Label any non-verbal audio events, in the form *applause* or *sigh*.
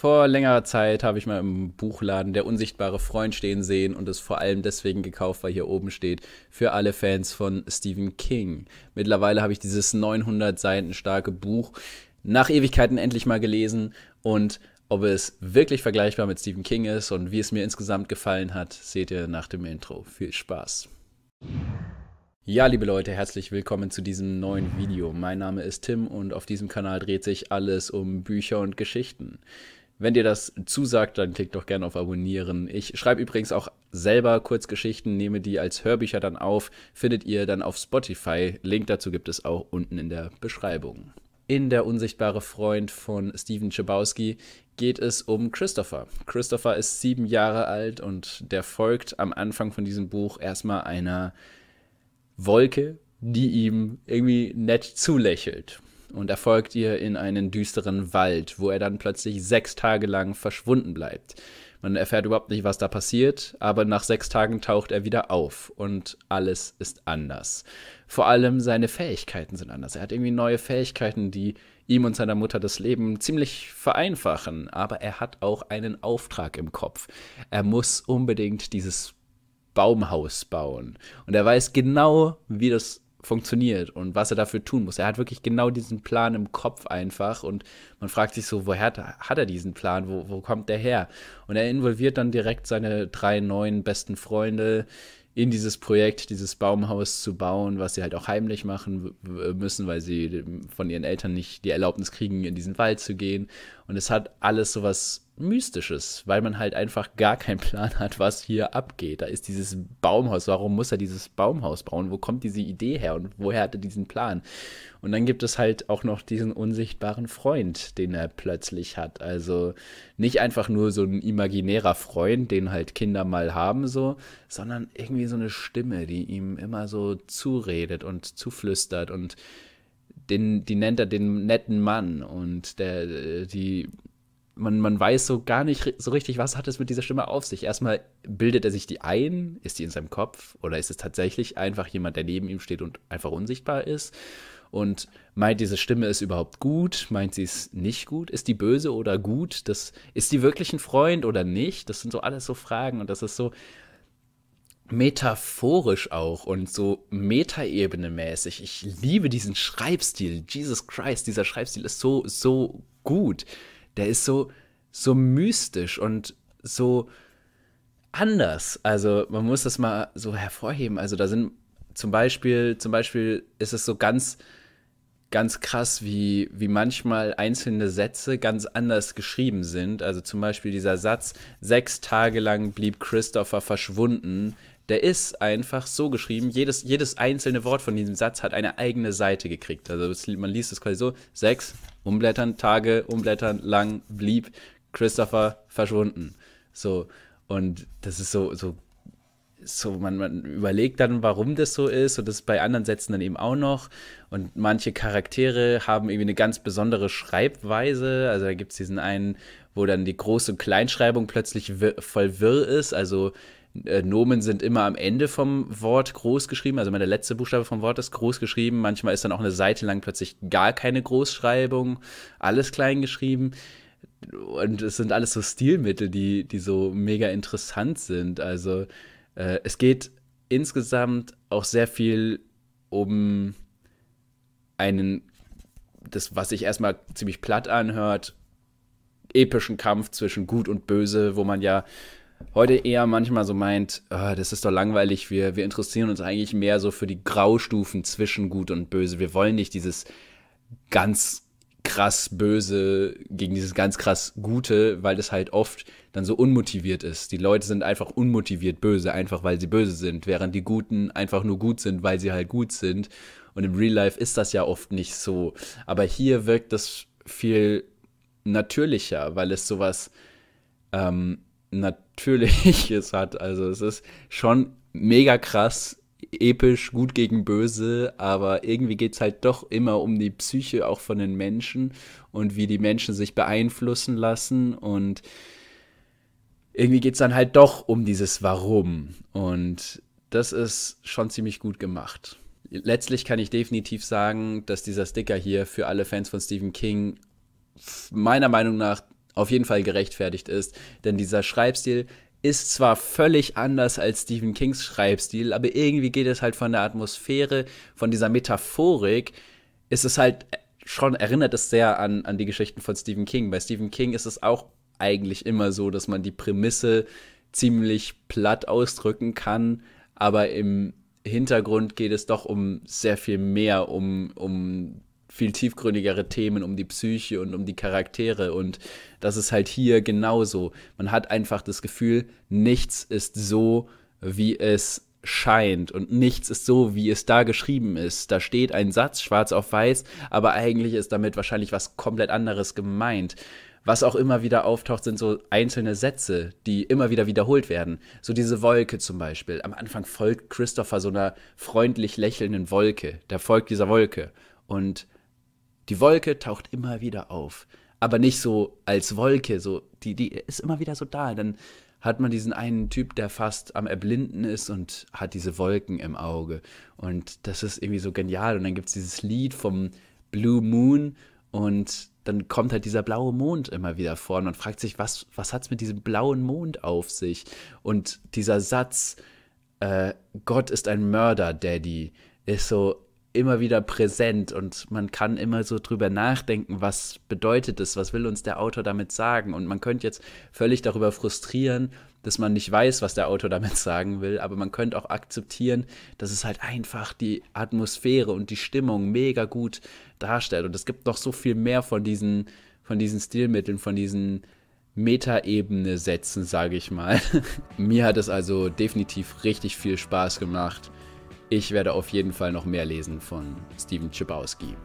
Vor längerer Zeit habe ich mal im Buchladen Der unsichtbare Freund stehen sehen und es vor allem deswegen gekauft, weil hier oben steht, für alle Fans von Stephen King. Mittlerweile habe ich dieses 900 Seiten starke Buch nach Ewigkeiten endlich mal gelesen und ob es wirklich vergleichbar mit Stephen King ist und wie es mir insgesamt gefallen hat, seht ihr nach dem Intro. Viel Spaß! Ja, liebe Leute, herzlich willkommen zu diesem neuen Video. Mein Name ist Tim und auf diesem Kanal dreht sich alles um Bücher und Geschichten. Wenn dir das zusagt, dann klick doch gerne auf Abonnieren. Ich schreibe übrigens auch selber Kurzgeschichten, nehme die als Hörbücher dann auf, findet ihr dann auf Spotify. Link dazu gibt es auch unten in der Beschreibung. In Der unsichtbare Freund von Steven Chbosky geht es um Christopher. Christopher ist sieben Jahre alt und der folgt am Anfang von diesem Buch erstmal einer Wolke, die ihm irgendwie nett zulächelt und er folgt ihr in einen düsteren Wald, wo er dann plötzlich sechs Tage lang verschwunden bleibt. Man erfährt überhaupt nicht, was da passiert, aber nach sechs Tagen taucht er wieder auf und alles ist anders. Vor allem seine Fähigkeiten sind anders. Er hat irgendwie neue Fähigkeiten, die ihm und seiner Mutter das Leben ziemlich vereinfachen, aber er hat auch einen Auftrag im Kopf. Er muss unbedingt dieses Baumhaus bauen. Und er weiß genau, wie das funktioniert und was er dafür tun muss. Er hat wirklich genau diesen Plan im Kopf einfach und man fragt sich so, woher hat er diesen Plan, wo, wo kommt der her? Und er involviert dann direkt seine drei neuen besten Freunde in dieses Projekt, dieses Baumhaus zu bauen, was sie halt auch heimlich machen müssen, weil sie von ihren Eltern nicht die Erlaubnis kriegen, in diesen Wald zu gehen. Und es hat alles sowas Mystisches, weil man halt einfach gar keinen Plan hat, was hier abgeht. Da ist dieses Baumhaus. Warum muss er dieses Baumhaus bauen? Wo kommt diese Idee her und woher hat er diesen Plan? Und dann gibt es halt auch noch diesen unsichtbaren Freund, den er plötzlich hat. Also nicht einfach nur so ein imaginärer Freund, den halt Kinder mal haben, so, sondern irgendwie so eine Stimme, die ihm immer so zuredet und zuflüstert und den, die nennt er den netten Mann und der, äh, die man, man weiß so gar nicht so richtig, was hat es mit dieser Stimme auf sich. Erstmal bildet er sich die ein, ist die in seinem Kopf oder ist es tatsächlich einfach jemand, der neben ihm steht und einfach unsichtbar ist? Und meint diese Stimme ist überhaupt gut? Meint sie es nicht gut? Ist die böse oder gut? Das, ist die wirklich ein Freund oder nicht? Das sind so alles so Fragen und das ist so metaphorisch auch und so metaebenemäßig. Ich liebe diesen Schreibstil. Jesus Christ, dieser Schreibstil ist so, so gut der ist so, so mystisch und so anders. Also man muss das mal so hervorheben. Also da sind zum Beispiel, zum Beispiel ist es so ganz, ganz krass, wie, wie manchmal einzelne Sätze ganz anders geschrieben sind. Also zum Beispiel dieser Satz, sechs Tage lang blieb Christopher verschwunden, der ist einfach so geschrieben, jedes, jedes einzelne Wort von diesem Satz hat eine eigene Seite gekriegt. Also es, man liest es quasi so, sechs, umblättern, Tage, umblättern, lang, blieb, Christopher verschwunden. So, und das ist so, so, so man, man überlegt dann, warum das so ist und das bei anderen Sätzen dann eben auch noch. Und manche Charaktere haben irgendwie eine ganz besondere Schreibweise. Also da gibt es diesen einen, wo dann die Groß- und Kleinschreibung plötzlich wirr, voll wirr ist, also äh, Nomen sind immer am Ende vom Wort groß geschrieben, also meine letzte Buchstabe vom Wort ist groß geschrieben. Manchmal ist dann auch eine Seite lang plötzlich gar keine Großschreibung, alles klein geschrieben. Und es sind alles so Stilmittel, die, die so mega interessant sind. Also äh, es geht insgesamt auch sehr viel um einen, das, was sich erstmal ziemlich platt anhört, epischen Kampf zwischen Gut und Böse, wo man ja heute eher manchmal so meint, oh, das ist doch langweilig, wir, wir interessieren uns eigentlich mehr so für die Graustufen zwischen Gut und Böse. Wir wollen nicht dieses ganz krass Böse gegen dieses ganz krass Gute, weil das halt oft dann so unmotiviert ist. Die Leute sind einfach unmotiviert böse, einfach weil sie böse sind, während die Guten einfach nur gut sind, weil sie halt gut sind. Und im Real Life ist das ja oft nicht so. Aber hier wirkt das viel natürlicher, weil es sowas ähm, natürlich es *laughs* hat. Also es ist schon mega krass, episch, gut gegen böse, aber irgendwie geht es halt doch immer um die Psyche auch von den Menschen und wie die Menschen sich beeinflussen lassen und irgendwie geht es dann halt doch um dieses Warum und das ist schon ziemlich gut gemacht. Letztlich kann ich definitiv sagen, dass dieser Sticker hier für alle Fans von Stephen King meiner Meinung nach auf jeden Fall gerechtfertigt ist. Denn dieser Schreibstil ist zwar völlig anders als Stephen Kings Schreibstil, aber irgendwie geht es halt von der Atmosphäre, von dieser Metaphorik, ist es halt äh, schon, erinnert es sehr an, an die Geschichten von Stephen King. Bei Stephen King ist es auch eigentlich immer so, dass man die Prämisse ziemlich platt ausdrücken kann, aber im Hintergrund geht es doch um sehr viel mehr, um, um viel tiefgründigere Themen um die Psyche und um die Charaktere. Und das ist halt hier genauso. Man hat einfach das Gefühl, nichts ist so, wie es scheint und nichts ist so, wie es da geschrieben ist. Da steht ein Satz schwarz auf weiß, aber eigentlich ist damit wahrscheinlich was komplett anderes gemeint. Was auch immer wieder auftaucht, sind so einzelne Sätze, die immer wieder wiederholt werden. So diese Wolke zum Beispiel. Am Anfang folgt Christopher so einer freundlich lächelnden Wolke. Der folgt dieser Wolke. Und die Wolke taucht immer wieder auf, aber nicht so als Wolke, so die die ist immer wieder so da, dann hat man diesen einen Typ, der fast am Erblinden ist und hat diese Wolken im Auge. Und das ist irgendwie so genial. Und dann gibt es dieses Lied vom Blue Moon und dann kommt halt dieser blaue Mond immer wieder vor und man fragt sich, was, was hat es mit diesem blauen Mond auf sich? Und dieser Satz, äh, Gott ist ein Mörder, Daddy, ist so, immer wieder präsent und man kann immer so drüber nachdenken, was bedeutet es, was will uns der Autor damit sagen. Und man könnte jetzt völlig darüber frustrieren, dass man nicht weiß, was der Autor damit sagen will, aber man könnte auch akzeptieren, dass es halt einfach die Atmosphäre und die Stimmung mega gut darstellt. Und es gibt noch so viel mehr von diesen, von diesen Stilmitteln, von diesen Metaebene-Sätzen, sage ich mal. *laughs* Mir hat es also definitiv richtig viel Spaß gemacht ich werde auf jeden Fall noch mehr lesen von Steven Chbosky.